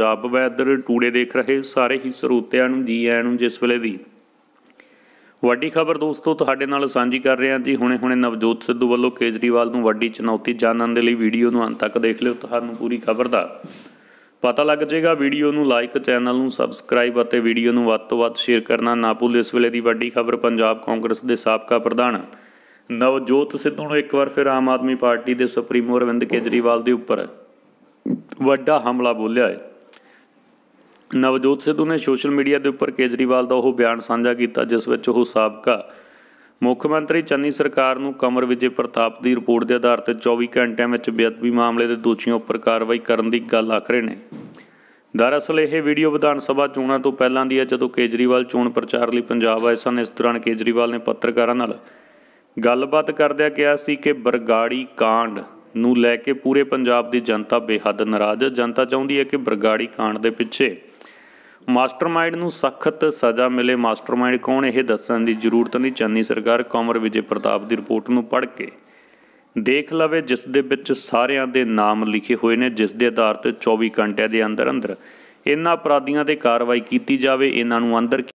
Punjab weather today ਦੇਖ ਰਹੇ ਸਾਰੇ ਹੀ ਸਰੋਤਿਆਂ ਨੂੰ ਜੀ ਆਇਆਂ ਨੂੰ ਜਿਸ ਵੇਲੇ ਦੀ ਵੱਡੀ ਖਬਰ ਦੋਸਤੋ ਤੁਹਾਡੇ ਨਾਲ ਸਾਂਝੀ ਕਰ ਰਹੇ ਹਾਂ ਜੀ ਹੁਣੇ-ਹੁਣੇ ਨਵਜੋਤ ਸਿੱਧੂ ਵੱਲੋਂ ਕੇਜਰੀਵਾਲ ਨੂੰ ਵੱਡੀ ਚੁਣੌਤੀ ਜਾਣਨ ਦੇ ਲਈ ਵੀਡੀਓ ਨੂੰ ਅੰਤ ਤੱਕ ਦੇਖ ਲਿਓ ਤੁਹਾਨੂੰ ਪੂਰੀ ਖਬਰ ਦਾ ਪਤਾ ਲੱਗ ਜਾਏਗਾ ਵੀਡੀਓ ਨੂੰ ਲਾਈਕ ਚੈਨਲ ਨੂੰ ਸਬਸਕ੍ਰਾਈਬ ਅਤੇ ਵੀਡੀਓ ਨੂੰ ਵੱਧ ਤੋਂ ਵੱਧ ਸ਼ੇਅਰ ਕਰਨਾ ਨਾ ਭੁੱਲਿਓ ਇਸ ਵੇਲੇ ਦੀ ਵੱਡੀ ਖਬਰ ਪੰਜਾਬ ਕਾਂਗਰਸ ਦੇ ਸਾਬਕਾ ਪ੍ਰਧਾਨ ਨਵਜੋਤ ਸਿੱਧੂ ਨੂੰ ਇੱਕ ਵਾਰ ਫਿਰ ਆਮ ਆਦਮੀ ਪਾਰਟੀ ਦੇ ਸੁਪਰੀਮੋ ਅਰਵਿੰਦ ਕੇਜਰੀਵਾਲ ਦੇ ਉੱਪਰ ਵੱਡਾ ਹਮਲਾ ਬੋਲਿਆ ਹੈ ਨਵਜੋਤ ਸਿੱਧੂ ਨੇ ਸੋਸ਼ਲ ਮੀਡੀਆ ਦੇ ਉੱਪਰ ਕੇਜਰੀਵਾਲ ਦਾ ਉਹ ਬਿਆਨ ਸਾਂਝਾ ਕੀਤਾ ਜਿਸ ਵਿੱਚ ਉਹ ਸਾਬਕਾ ਮੁੱਖ ਮੰਤਰੀ ਚੰਨੀ ਸਰਕਾਰ ਨੂੰ ਕਮਰ ਵਿਜੇ ਪ੍ਰਤਾਪ ਦੀ ਰਿਪੋਰਟ ਦੇ ਆਧਾਰ ਤੇ 24 ਘੰਟਿਆਂ ਵਿੱਚ ਬੇਅਦਬੀ ਮਾਮਲੇ ਦੇ ਦੋਸ਼ੀਆਂ ਉੱਪਰ ਕਾਰਵਾਈ ਕਰਨ ਦੀ ਗੱਲ ਆਖ ਰਹੇ ਨੇ ਦਰਅਸਲ ਇਹ ਵੀਡੀਓ ਵਿਧਾਨ ਸਭਾ ਚੋਣਾਂ ਤੋਂ ਪਹਿਲਾਂ ਦੀ ਹੈ ਜਦੋਂ ਕੇਜਰੀਵਾਲ ਚੋਣ ਪ੍ਰਚਾਰ ਲਈ ਪੰਜਾਬ ਆਏ ਸਨ ਇਸ ਦੌਰਾਨ ਕੇਜਰੀਵਾਲ ਨੇ ਪੱਤਰਕਾਰਾਂ ਨਾਲ ਗੱਲਬਾਤ ਕਰਦਿਆਂ ਕਿਹਾ ਸੀ ਕਿ ਬਰਗਾੜੀ ਕਾਂਡ ਨੂੰ ਲੈ ਕੇ ਪੂਰੇ ਪੰਜਾਬ ਦੀ ਜਨਤਾ ਬੇਹੱਦ ਨਾਰਾਜ਼ ਜਨਤਾ ਚਾਹੁੰਦੀ ਹੈ ਕਿ ਬਰਗਾੜੀ ਕਾਂਡ ਦੇ ਪਿੱਛੇ ਮਾਸਟਰਮਾਈਂਡ ਨੂੰ ਸਖਤ ਸਜ਼ਾ ਮਿਲੇ ਮਾਸਟਰਮਾਈਂਡ ਕੌਣ ਇਹ ਦੱਸਣ ਦੀ ਜ਼ਰੂਰਤ ਨਹੀਂ ਚੰਨੀ ਸਰਕਾਰ ਕਮਰ ਵਿਜੇ ਪ੍ਰਤਾਪ ਦੀ ਰਿਪੋਰਟ ਨੂੰ ਪੜ੍ਹ ਕੇ ਦੇਖ ਲਵੇ ਜਿਸ ਦੇ ਵਿੱਚ ਸਾਰਿਆਂ ਦੇ ਨਾਮ ਲਿਖੇ ਹੋਏ ਨੇ ਜਿਸ ਦੇ ਆਧਾਰ ਤੇ 24 ਘੰਟਿਆਂ ਦੇ ਅੰਦਰ ਅੰਦਰ ਇਹਨਾਂ ਅਪਰਾਧੀਆਂ ਤੇ ਕਾਰਵਾਈ ਕੀਤੀ ਜਾਵੇ ਇਹਨਾਂ ਨੂੰ ਅੰਦਰ